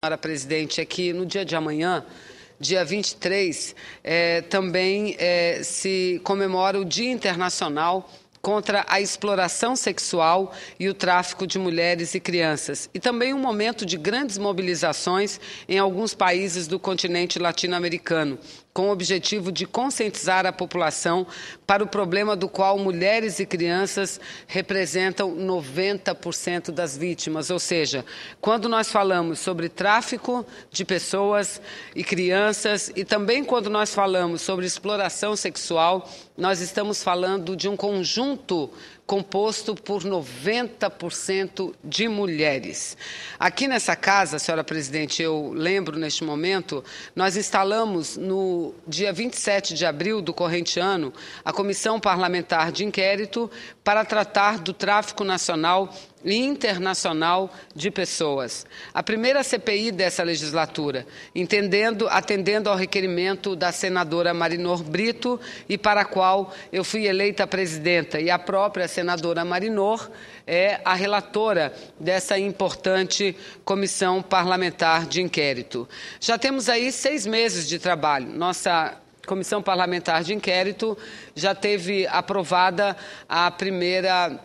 Senhora presidente, é que no dia de amanhã, dia 23, é, eh, também é, se comemora o Dia Internacional contra a exploração sexual e o tráfico de mulheres e crianças, e também um momento de grandes mobilizações em alguns países do continente latino-americano, com o objetivo de conscientizar a população para o problema do qual mulheres e crianças representam 90% das vítimas. Ou seja, quando nós falamos sobre tráfico de pessoas e crianças e também quando nós falamos sobre exploração sexual, nós estamos falando de um conjunto conjunto composto por 90% de mulheres. Aqui nessa casa, senhora presidente, eu lembro neste momento, nós instalamos no dia 27 de abril do corrente ano a comissão parlamentar de inquérito para tratar do tráfico nacional e internacional de pessoas. A primeira CPI dessa legislatura, entendendo, atendendo ao requerimento da senadora Marinor Brito e para a qual eu fui eleita presidenta e a própria senadora Marinor é a relatora dessa importante comissão parlamentar de inquérito. Já temos aí seis meses de trabalho. Nossa comissão parlamentar de inquérito já teve aprovada a primeira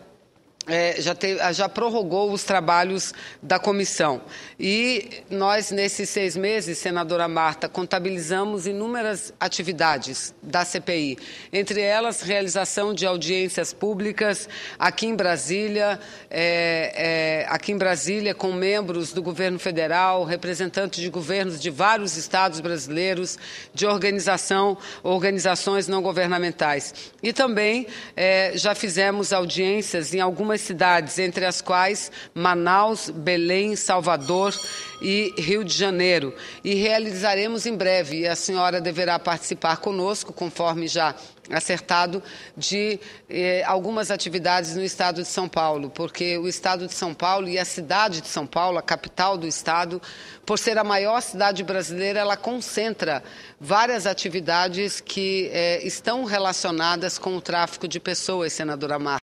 é, já, ah, já prorrogou os trabalhos da comissão. E nós, nesses seis meses, senadora Marta, contabilizamos inúmeras atividades da CPI, entre elas realização de audiências públicas aqui em Brasília, é, é, aqui em Brasília, com membros do governo federal, representantes de governos de vários estados brasileiros, de organização, organizações não governamentais. E também é, já fizemos audiências em algumas algumas cidades, entre as quais Manaus, Belém, Salvador e Rio de Janeiro. E realizaremos em breve, e a senhora deverá participar conosco, conforme já acertado de eh, algumas atividades no estado de São Paulo, porque o estado de São Paulo e a cidade de São Paulo, a capital do estado, por ser a maior cidade brasileira, ela concentra várias atividades que eh, estão relacionadas com o tráfico de pessoas, senadora Marta.